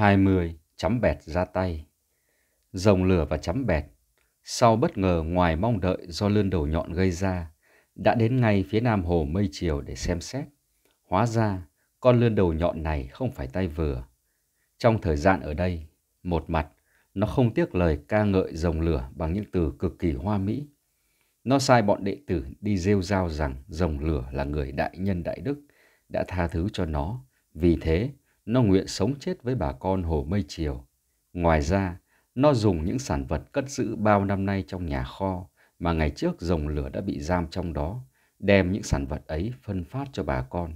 20. Chấm bẹt ra tay. Rồng lửa và chấm bẹt, sau bất ngờ ngoài mong đợi do lươn đầu nhọn gây ra, đã đến ngay phía nam hồ mây chiều để xem xét. Hóa ra, con lươn đầu nhọn này không phải tay vừa. Trong thời gian ở đây, một mặt, nó không tiếc lời ca ngợi rồng lửa bằng những từ cực kỳ hoa mỹ. Nó sai bọn đệ tử đi rêu rao rằng rồng lửa là người đại nhân đại đức, đã tha thứ cho nó. Vì thế, nó nguyện sống chết với bà con Hồ Mây chiều. Ngoài ra, nó dùng những sản vật cất giữ bao năm nay trong nhà kho mà ngày trước rồng lửa đã bị giam trong đó, đem những sản vật ấy phân phát cho bà con.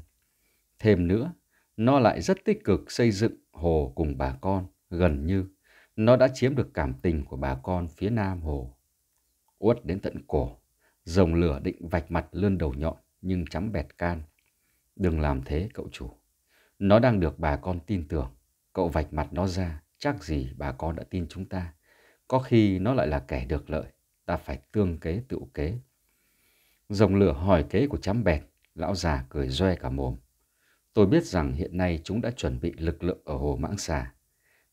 Thêm nữa, nó lại rất tích cực xây dựng hồ cùng bà con, gần như nó đã chiếm được cảm tình của bà con phía nam hồ. Uất đến tận cổ, rồng lửa định vạch mặt lươn đầu nhọn nhưng chấm bẹt can. Đừng làm thế cậu chủ. Nó đang được bà con tin tưởng. Cậu vạch mặt nó ra, chắc gì bà con đã tin chúng ta. Có khi nó lại là kẻ được lợi, ta phải tương kế tự kế. Dòng lửa hỏi kế của chám bẹt, lão già cười toe cả mồm. Tôi biết rằng hiện nay chúng đã chuẩn bị lực lượng ở hồ mãng xà.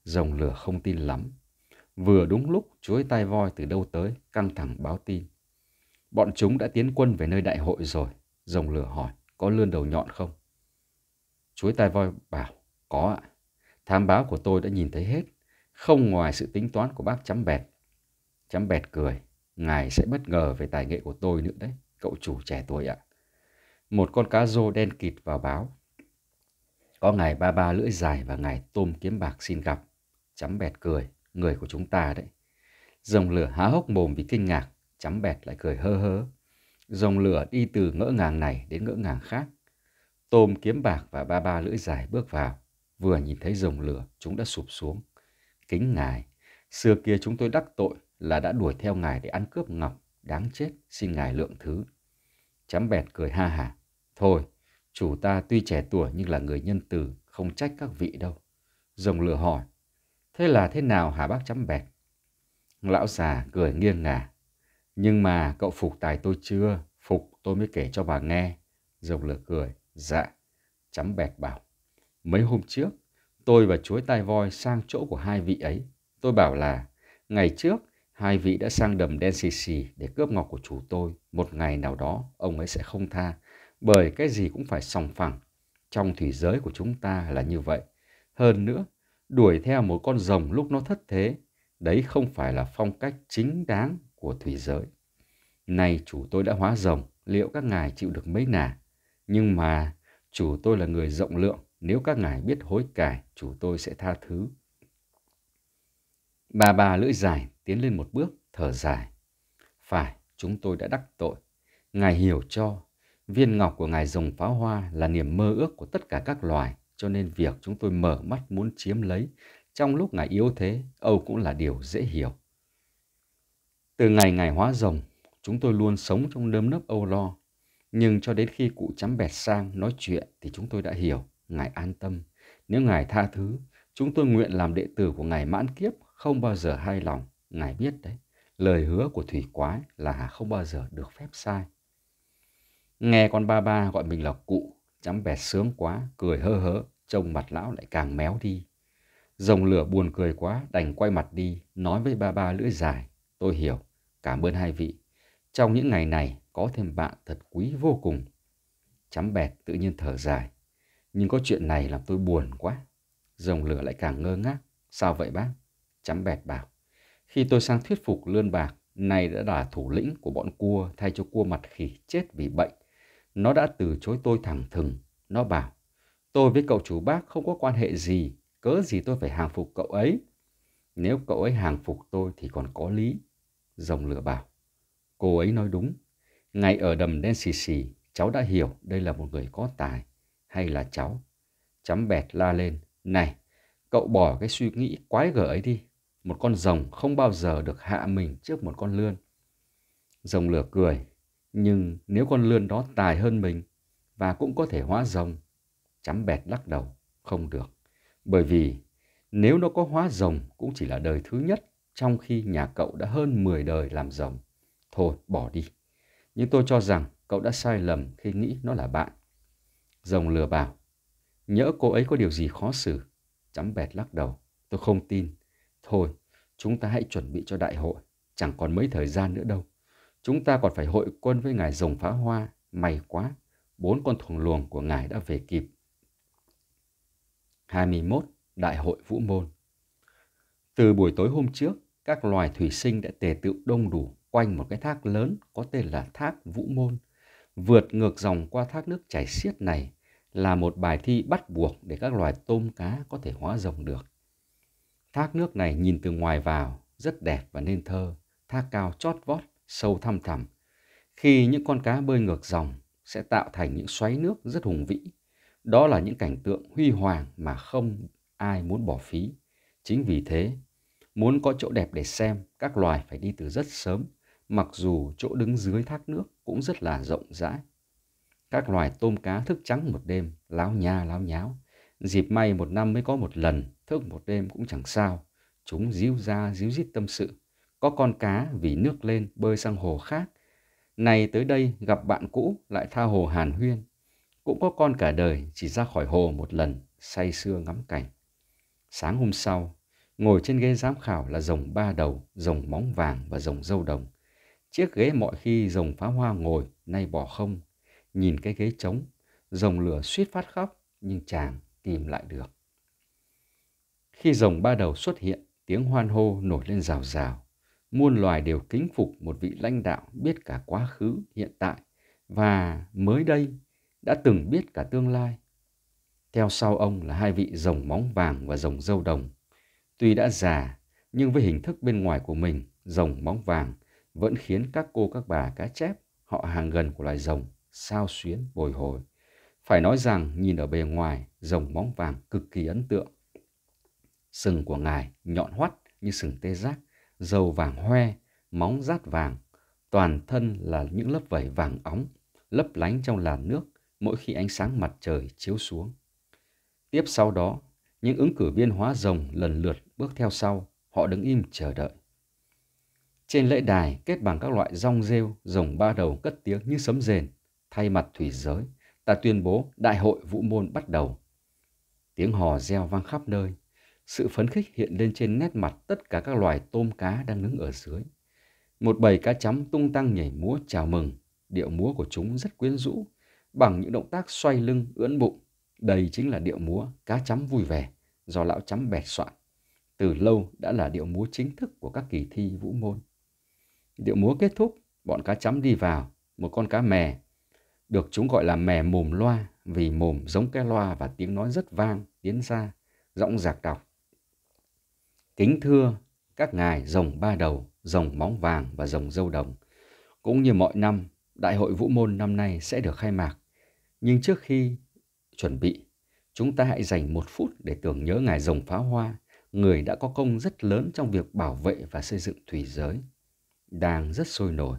Dòng lửa không tin lắm. Vừa đúng lúc chuối tai voi từ đâu tới căng thẳng báo tin. Bọn chúng đã tiến quân về nơi đại hội rồi. Dòng lửa hỏi có lươn đầu nhọn không? Chuối tai voi bảo, có ạ. tham báo của tôi đã nhìn thấy hết, không ngoài sự tính toán của bác chấm bẹt. Chấm bẹt cười, ngài sẽ bất ngờ về tài nghệ của tôi nữa đấy, cậu chủ trẻ tuổi ạ. Một con cá rô đen kịt vào báo. Có ngài ba ba lưỡi dài và ngài tôm kiếm bạc xin gặp. Chấm bẹt cười, người của chúng ta đấy. Dòng lửa há hốc mồm vì kinh ngạc, chấm bẹt lại cười hơ hớ. Dòng lửa đi từ ngỡ ngàng này đến ngỡ ngàng khác, Tôm kiếm bạc và ba ba lưỡi dài bước vào. Vừa nhìn thấy rồng lửa, chúng đã sụp xuống. Kính ngài, xưa kia chúng tôi đắc tội là đã đuổi theo ngài để ăn cướp ngọc. Đáng chết, xin ngài lượng thứ. Chấm bẹt cười ha hả. Thôi, chủ ta tuy trẻ tuổi nhưng là người nhân từ, không trách các vị đâu. Rồng lửa hỏi, thế là thế nào hả bác chấm bẹt? Lão già cười nghiêng ngả. Nhưng mà cậu phục tài tôi chưa? Phục tôi mới kể cho bà nghe. Rồng lửa cười. Dạ, chấm bẹt bảo. Mấy hôm trước, tôi và chuối tai voi sang chỗ của hai vị ấy. Tôi bảo là, ngày trước, hai vị đã sang đầm đen xì xì để cướp ngọc của chủ tôi. Một ngày nào đó, ông ấy sẽ không tha, bởi cái gì cũng phải sòng phẳng. Trong thủy giới của chúng ta là như vậy. Hơn nữa, đuổi theo một con rồng lúc nó thất thế, đấy không phải là phong cách chính đáng của thủy giới. Nay chủ tôi đã hóa rồng, liệu các ngài chịu được mấy nà? nhưng mà chủ tôi là người rộng lượng nếu các ngài biết hối cải chủ tôi sẽ tha thứ bà bà lưỡi dài tiến lên một bước thở dài phải chúng tôi đã đắc tội ngài hiểu cho viên ngọc của ngài rồng pháo hoa là niềm mơ ước của tất cả các loài cho nên việc chúng tôi mở mắt muốn chiếm lấy trong lúc ngài yếu thế âu cũng là điều dễ hiểu từ ngày ngài hóa rồng chúng tôi luôn sống trong đơm nấp âu lo nhưng cho đến khi cụ chấm bẹt sang nói chuyện thì chúng tôi đã hiểu, Ngài an tâm. Nếu Ngài tha thứ, chúng tôi nguyện làm đệ tử của Ngài mãn kiếp, không bao giờ hai lòng. Ngài biết đấy, lời hứa của thủy quái là không bao giờ được phép sai. Nghe con ba ba gọi mình là cụ, chấm bẹt sướng quá, cười hơ hớ, trông mặt lão lại càng méo đi. dòng lửa buồn cười quá, đành quay mặt đi, nói với ba ba lưỡi dài. Tôi hiểu, cảm ơn hai vị. Trong những ngày này, có thêm bạn thật quý vô cùng. Chắm bẹt tự nhiên thở dài. Nhưng có chuyện này làm tôi buồn quá. Dòng lửa lại càng ngơ ngác. Sao vậy bác? Chắm bẹt bảo. Khi tôi sang thuyết phục lươn bạc, này đã là thủ lĩnh của bọn cua thay cho cua mặt khỉ chết vì bệnh. Nó đã từ chối tôi thẳng thừng. Nó bảo, tôi với cậu chủ bác không có quan hệ gì, cớ gì tôi phải hàng phục cậu ấy. Nếu cậu ấy hàng phục tôi thì còn có lý. Dòng lửa bảo, cô ấy nói đúng, Ngày ở đầm đen xì xì, cháu đã hiểu đây là một người có tài, hay là cháu. Chấm bẹt la lên, này, cậu bỏ cái suy nghĩ quái gở ấy đi. Một con rồng không bao giờ được hạ mình trước một con lươn. Rồng lửa cười, nhưng nếu con lươn đó tài hơn mình và cũng có thể hóa rồng, chấm bẹt lắc đầu, không được. Bởi vì nếu nó có hóa rồng cũng chỉ là đời thứ nhất, trong khi nhà cậu đã hơn 10 đời làm rồng. Thôi, bỏ đi nhưng tôi cho rằng cậu đã sai lầm khi nghĩ nó là bạn. Rồng lừa bảo, nhỡ cô ấy có điều gì khó xử. Chấm bẹt lắc đầu, tôi không tin. Thôi, chúng ta hãy chuẩn bị cho đại hội, chẳng còn mấy thời gian nữa đâu. Chúng ta còn phải hội quân với ngài rồng phá hoa, may quá, bốn con thuồng luồng của ngài đã về kịp. 21. Đại hội Vũ Môn Từ buổi tối hôm trước, các loài thủy sinh đã tề tựu đông đủ quanh một cái thác lớn có tên là thác Vũ Môn. Vượt ngược dòng qua thác nước chảy xiết này là một bài thi bắt buộc để các loài tôm cá có thể hóa rồng được. Thác nước này nhìn từ ngoài vào rất đẹp và nên thơ, thác cao chót vót, sâu thăm thẳm. Khi những con cá bơi ngược dòng sẽ tạo thành những xoáy nước rất hùng vĩ. Đó là những cảnh tượng huy hoàng mà không ai muốn bỏ phí. Chính vì thế, muốn có chỗ đẹp để xem, các loài phải đi từ rất sớm mặc dù chỗ đứng dưới thác nước cũng rất là rộng rãi. Các loài tôm cá thức trắng một đêm, láo nha láo nháo. Dịp may một năm mới có một lần, thức một đêm cũng chẳng sao. Chúng díu ra díu dít tâm sự. Có con cá vì nước lên bơi sang hồ khác. Này tới đây gặp bạn cũ lại tha hồ hàn huyên. Cũng có con cả đời chỉ ra khỏi hồ một lần, say sưa ngắm cảnh. Sáng hôm sau, ngồi trên ghế giám khảo là rồng ba đầu, rồng móng vàng và rồng dâu đồng – Chiếc ghế mọi khi rồng phá hoa ngồi, nay bỏ không. Nhìn cái ghế trống, rồng lửa suýt phát khóc, nhưng chàng tìm lại được. Khi rồng ba đầu xuất hiện, tiếng hoan hô nổi lên rào rào. Muôn loài đều kính phục một vị lãnh đạo biết cả quá khứ, hiện tại và mới đây đã từng biết cả tương lai. Theo sau ông là hai vị rồng móng vàng và rồng dâu đồng. Tuy đã già, nhưng với hình thức bên ngoài của mình, rồng móng vàng vẫn khiến các cô các bà cá chép, họ hàng gần của loài rồng, sao xuyến bồi hồi. Phải nói rằng nhìn ở bề ngoài, rồng móng vàng cực kỳ ấn tượng. Sừng của ngài nhọn hoắt như sừng tê giác, dầu vàng hoe, móng rát vàng, toàn thân là những lớp vảy vàng óng, lấp lánh trong làn nước mỗi khi ánh sáng mặt trời chiếu xuống. Tiếp sau đó, những ứng cử viên hóa rồng lần lượt bước theo sau, họ đứng im chờ đợi. Trên lễ đài kết bằng các loại rong rêu, rồng ba đầu cất tiếng như sấm rền. Thay mặt thủy giới, ta tuyên bố đại hội vũ môn bắt đầu. Tiếng hò reo vang khắp nơi. Sự phấn khích hiện lên trên nét mặt tất cả các loài tôm cá đang đứng ở dưới. Một bầy cá chấm tung tăng nhảy múa chào mừng. Điệu múa của chúng rất quyến rũ, bằng những động tác xoay lưng, ưỡn bụng. Đây chính là điệu múa cá chấm vui vẻ do lão chấm bẹt soạn. Từ lâu đã là điệu múa chính thức của các kỳ thi vũ môn điệu múa kết thúc, bọn cá chấm đi vào, một con cá mè, được chúng gọi là mè mồm loa vì mồm giống cái loa và tiếng nói rất vang, tiến xa, rõng rạc đọc. Kính thưa các ngài rồng ba đầu, rồng móng vàng và rồng dâu đồng. Cũng như mọi năm, Đại hội Vũ Môn năm nay sẽ được khai mạc. Nhưng trước khi chuẩn bị, chúng ta hãy dành một phút để tưởng nhớ Ngài Rồng phá Hoa, người đã có công rất lớn trong việc bảo vệ và xây dựng thủy giới đang rất sôi nổi.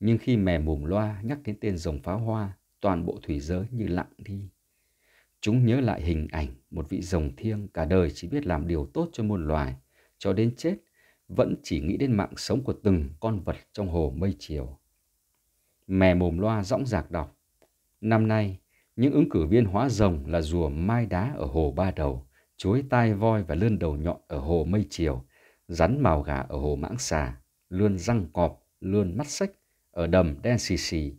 Nhưng khi mè mồm loa nhắc đến tên rồng pháo hoa, toàn bộ thủy giới như lặng đi. Chúng nhớ lại hình ảnh một vị rồng thiêng cả đời chỉ biết làm điều tốt cho muôn loài, cho đến chết vẫn chỉ nghĩ đến mạng sống của từng con vật trong hồ mây chiều. Mè mồm loa rõng rạc đọc. Năm nay, những ứng cử viên hóa rồng là rùa mai đá ở hồ Ba Đầu, chuối tai voi và lươn đầu nhọn ở hồ Mây Chiều, rắn màu gà ở hồ Mãng Xà, lươn răng cọp, lươn mắt xích, ở đầm đen xì xì,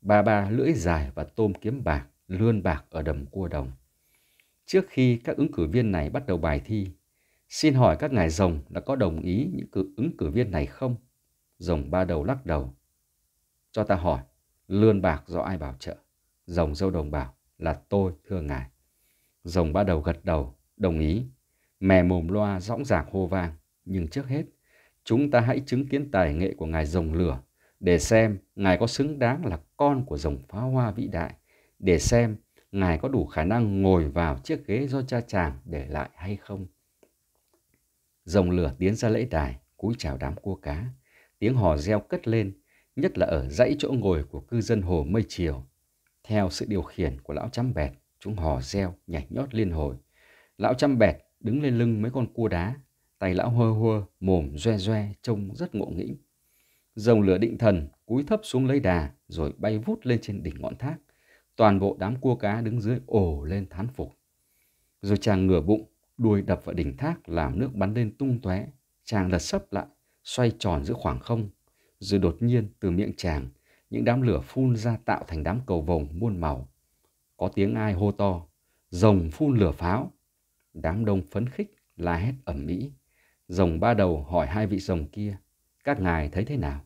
ba ba lưỡi dài và tôm kiếm bạc, lươn bạc ở đầm cua đồng. Trước khi các ứng cử viên này bắt đầu bài thi, xin hỏi các ngài rồng đã có đồng ý những cử ứng cử viên này không? Rồng ba đầu lắc đầu. Cho ta hỏi, lươn bạc do ai bảo trợ? Rồng dâu đồng bảo là tôi, thưa ngài. Rồng ba đầu gật đầu, đồng ý. Mè mồm loa rõng rạc hô vang, nhưng trước hết chúng ta hãy chứng kiến tài nghệ của ngài rồng lửa để xem ngài có xứng đáng là con của rồng phá hoa vĩ đại để xem ngài có đủ khả năng ngồi vào chiếc ghế do cha chàng để lại hay không rồng lửa tiến ra lễ đài cúi chào đám cua cá tiếng hò reo cất lên nhất là ở dãy chỗ ngồi của cư dân hồ mây chiều theo sự điều khiển của lão chăm bẹt chúng hò reo nhảy nhót liên hồi lão chăm bẹt đứng lên lưng mấy con cua đá tay lão hơ hơ mồm hoe hoe trông rất ngộ nghĩnh rồng lửa định thần cúi thấp xuống lấy đà rồi bay vút lên trên đỉnh ngọn thác toàn bộ đám cua cá đứng dưới ồ lên thán phục rồi chàng ngửa bụng đuôi đập vào đỉnh thác làm nước bắn lên tung tóe chàng lật sấp lại xoay tròn giữa khoảng không rồi đột nhiên từ miệng chàng những đám lửa phun ra tạo thành đám cầu vồng muôn màu có tiếng ai hô to rồng phun lửa pháo đám đông phấn khích la hét ẩm mỹ Rồng ba đầu hỏi hai vị rồng kia, các ngài thấy thế nào?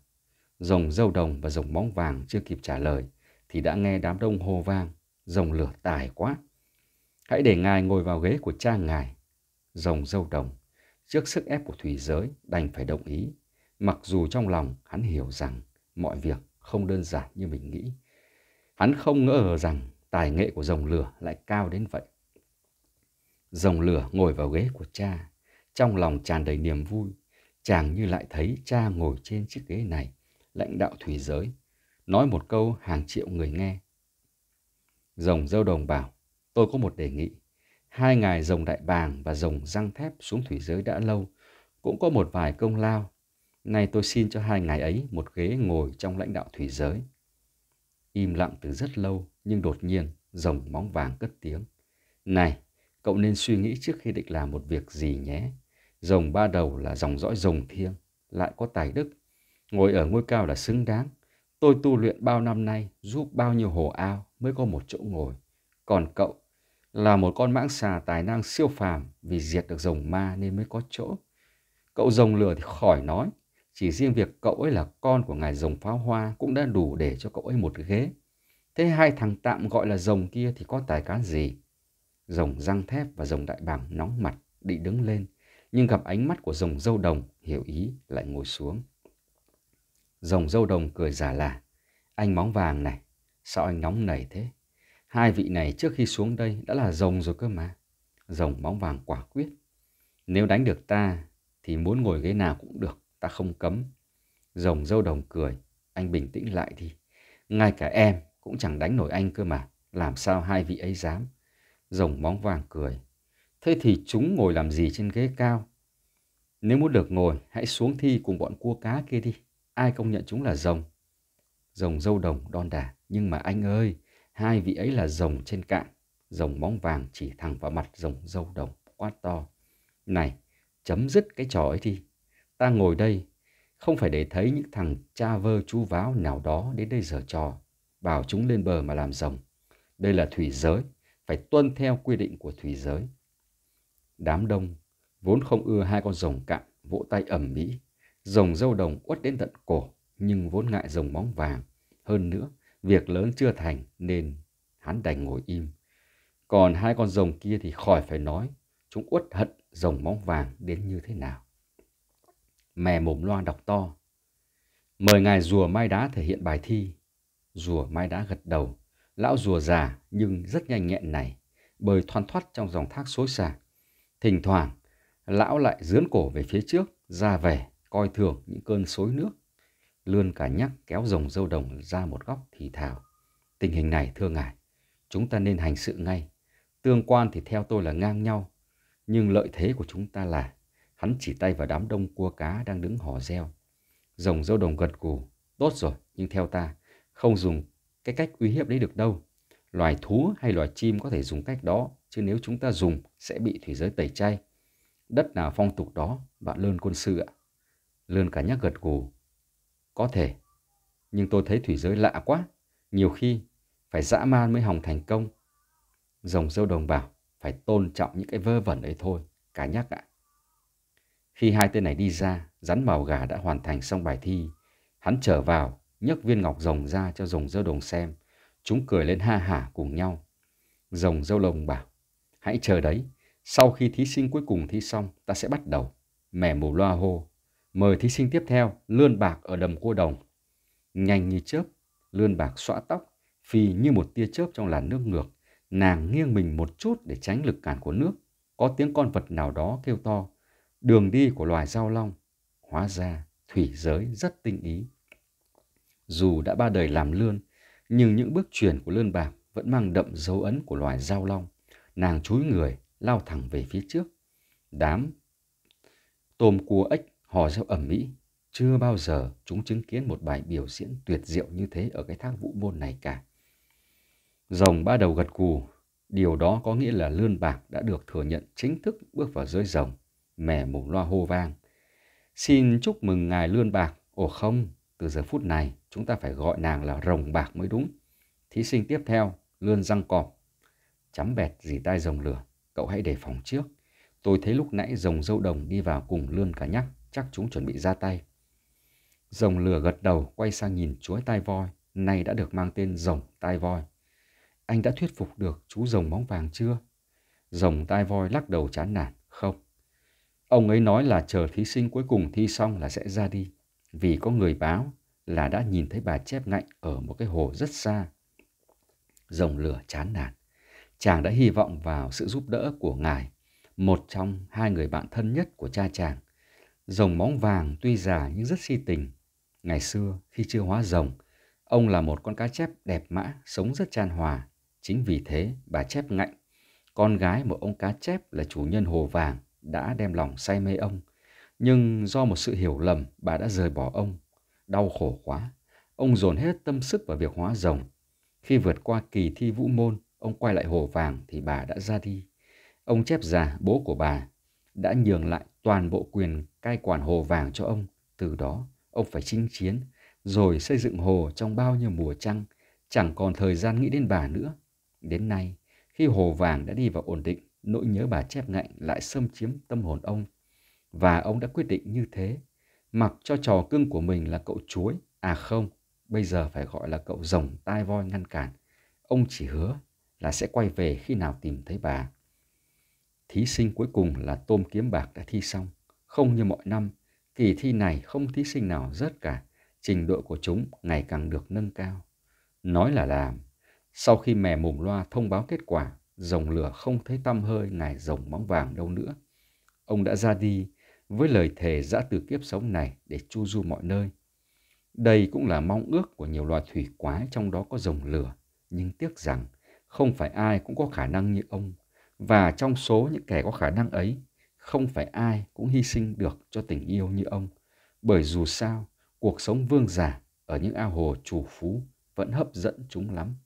Rồng dâu đồng và rồng bóng vàng chưa kịp trả lời, thì đã nghe đám đông hô vang, rồng lửa tài quá. Hãy để ngài ngồi vào ghế của cha ngài. Rồng dâu đồng, trước sức ép của thủy giới đành phải đồng ý, mặc dù trong lòng hắn hiểu rằng mọi việc không đơn giản như mình nghĩ. Hắn không ngờ rằng tài nghệ của rồng lửa lại cao đến vậy. Rồng lửa ngồi vào ghế của cha, trong lòng tràn đầy niềm vui, chàng như lại thấy cha ngồi trên chiếc ghế này, lãnh đạo thủy giới, nói một câu hàng triệu người nghe. Rồng dâu đồng bảo, tôi có một đề nghị. Hai ngài rồng đại bàng và rồng răng thép xuống thủy giới đã lâu, cũng có một vài công lao. Nay tôi xin cho hai ngài ấy một ghế ngồi trong lãnh đạo thủy giới. Im lặng từ rất lâu, nhưng đột nhiên, rồng móng vàng cất tiếng. Này, cậu nên suy nghĩ trước khi định làm một việc gì nhé rồng ba đầu là dòng dõi rồng thiêng, lại có tài đức. Ngồi ở ngôi cao là xứng đáng. Tôi tu luyện bao năm nay, giúp bao nhiêu hồ ao mới có một chỗ ngồi. Còn cậu là một con mãng xà tài năng siêu phàm vì diệt được rồng ma nên mới có chỗ. Cậu rồng lừa thì khỏi nói, chỉ riêng việc cậu ấy là con của ngài rồng pháo hoa cũng đã đủ để cho cậu ấy một ghế. Thế hai thằng tạm gọi là rồng kia thì có tài cán gì? Rồng răng thép và rồng đại bàng nóng mặt, định đứng lên nhưng gặp ánh mắt của rồng dâu đồng hiểu ý lại ngồi xuống rồng dâu đồng cười giả lả anh móng vàng này sao anh nóng nảy thế hai vị này trước khi xuống đây đã là rồng rồi cơ mà rồng móng vàng quả quyết nếu đánh được ta thì muốn ngồi ghế nào cũng được ta không cấm rồng dâu đồng cười anh bình tĩnh lại đi ngay cả em cũng chẳng đánh nổi anh cơ mà làm sao hai vị ấy dám rồng móng vàng cười Thế thì chúng ngồi làm gì trên ghế cao? Nếu muốn được ngồi, hãy xuống thi cùng bọn cua cá kia đi. Ai công nhận chúng là rồng? Rồng dâu đồng đon đà. Nhưng mà anh ơi, hai vị ấy là rồng trên cạn. Rồng móng vàng chỉ thẳng vào mặt rồng dâu đồng quá to. Này, chấm dứt cái trò ấy đi. Ta ngồi đây, không phải để thấy những thằng cha vơ chú váo nào đó đến đây giờ trò. Bảo chúng lên bờ mà làm rồng. Đây là thủy giới, phải tuân theo quy định của thủy giới Đám đông vốn không ưa hai con rồng cạn vỗ tay ẩm mỹ. Rồng dâu đồng uất đến tận cổ nhưng vốn ngại rồng móng vàng. Hơn nữa, việc lớn chưa thành nên hắn đành ngồi im. Còn hai con rồng kia thì khỏi phải nói, chúng uất hận rồng móng vàng đến như thế nào. Mè mồm loa đọc to. Mời ngài rùa mai đá thể hiện bài thi. Rùa mai đá gật đầu. Lão rùa già nhưng rất nhanh nhẹn này, bơi thoăn thoắt trong dòng thác xối xả. Thỉnh thoảng, lão lại dướn cổ về phía trước, ra vẻ, coi thường những cơn xối nước. Lươn cả nhắc kéo rồng dâu đồng ra một góc thì thào. Tình hình này thưa ngài, chúng ta nên hành sự ngay. Tương quan thì theo tôi là ngang nhau, nhưng lợi thế của chúng ta là hắn chỉ tay vào đám đông cua cá đang đứng hò reo. Rồng dâu đồng gật gù, tốt rồi, nhưng theo ta, không dùng cái cách uy hiếp đấy được đâu. Loài thú hay loài chim có thể dùng cách đó, chứ nếu chúng ta dùng sẽ bị thủy giới tẩy chay. Đất nào phong tục đó, bạn lơn quân sư ạ. Lơn cả nhắc gật gù. Có thể, nhưng tôi thấy thủy giới lạ quá. Nhiều khi phải dã man mới hòng thành công. Rồng dâu đồng bảo, phải tôn trọng những cái vơ vẩn ấy thôi, cả nhắc ạ. Khi hai tên này đi ra, rắn màu gà đã hoàn thành xong bài thi. Hắn trở vào, nhấc viên ngọc rồng ra cho rồng dâu đồng xem. Chúng cười lên ha hả cùng nhau. Rồng dâu đồng bảo, Hãy chờ đấy, sau khi thí sinh cuối cùng thi xong, ta sẽ bắt đầu. Mẻ mù loa hô, mời thí sinh tiếp theo, lươn bạc ở đầm cua đồng. Nhanh như chớp, lươn bạc xõa tóc, phì như một tia chớp trong làn nước ngược. Nàng nghiêng mình một chút để tránh lực cản của nước. Có tiếng con vật nào đó kêu to, đường đi của loài giao long. Hóa ra, thủy giới rất tinh ý. Dù đã ba đời làm lươn, nhưng những bước chuyển của lươn bạc vẫn mang đậm dấu ấn của loài giao long nàng chúi người lao thẳng về phía trước đám tôm cua ếch hò reo ẩm mỹ chưa bao giờ chúng chứng kiến một bài biểu diễn tuyệt diệu như thế ở cái thác vũ môn này cả rồng ba đầu gật cù điều đó có nghĩa là lươn bạc đã được thừa nhận chính thức bước vào giới rồng mẻ mồm loa hô vang xin chúc mừng ngài lươn bạc ồ không từ giờ phút này chúng ta phải gọi nàng là rồng bạc mới đúng thí sinh tiếp theo lươn răng cọp Chấm bẹt gì tai rồng lửa, cậu hãy đề phòng trước. Tôi thấy lúc nãy rồng dâu đồng đi vào cùng lươn cả nhắc, chắc chúng chuẩn bị ra tay. Rồng lửa gật đầu quay sang nhìn chuối tai voi, nay đã được mang tên rồng tai voi. Anh đã thuyết phục được chú rồng móng vàng chưa? Rồng tai voi lắc đầu chán nản, không. Ông ấy nói là chờ thí sinh cuối cùng thi xong là sẽ ra đi, vì có người báo là đã nhìn thấy bà chép ngạnh ở một cái hồ rất xa. Rồng lửa chán nản chàng đã hy vọng vào sự giúp đỡ của ngài, một trong hai người bạn thân nhất của cha chàng. Rồng móng vàng tuy già nhưng rất si tình. Ngày xưa, khi chưa hóa rồng, ông là một con cá chép đẹp mã, sống rất chan hòa. Chính vì thế, bà chép ngạnh, con gái một ông cá chép là chủ nhân hồ vàng, đã đem lòng say mê ông. Nhưng do một sự hiểu lầm, bà đã rời bỏ ông. Đau khổ quá, ông dồn hết tâm sức vào việc hóa rồng. Khi vượt qua kỳ thi vũ môn, Ông quay lại hồ vàng thì bà đã ra đi. Ông chép già, bố của bà, đã nhường lại toàn bộ quyền cai quản hồ vàng cho ông. Từ đó, ông phải chinh chiến, rồi xây dựng hồ trong bao nhiêu mùa trăng, chẳng còn thời gian nghĩ đến bà nữa. Đến nay, khi hồ vàng đã đi vào ổn định, nỗi nhớ bà chép ngạnh lại xâm chiếm tâm hồn ông. Và ông đã quyết định như thế, mặc cho trò cưng của mình là cậu chuối, à không, bây giờ phải gọi là cậu rồng tai voi ngăn cản. Ông chỉ hứa là sẽ quay về khi nào tìm thấy bà. Thí sinh cuối cùng là Tôm Kiếm Bạc đã thi xong. Không như mọi năm, kỳ thi này không thí sinh nào rớt cả. Trình độ của chúng ngày càng được nâng cao. Nói là làm. Sau khi mè mồm loa thông báo kết quả, rồng lửa không thấy tăm hơi ngài rồng bóng vàng đâu nữa. Ông đã ra đi với lời thề giã từ kiếp sống này để chu du mọi nơi. Đây cũng là mong ước của nhiều loài thủy quái trong đó có rồng lửa, nhưng tiếc rằng không phải ai cũng có khả năng như ông và trong số những kẻ có khả năng ấy không phải ai cũng hy sinh được cho tình yêu như ông bởi dù sao cuộc sống vương giả ở những ao hồ chủ phú vẫn hấp dẫn chúng lắm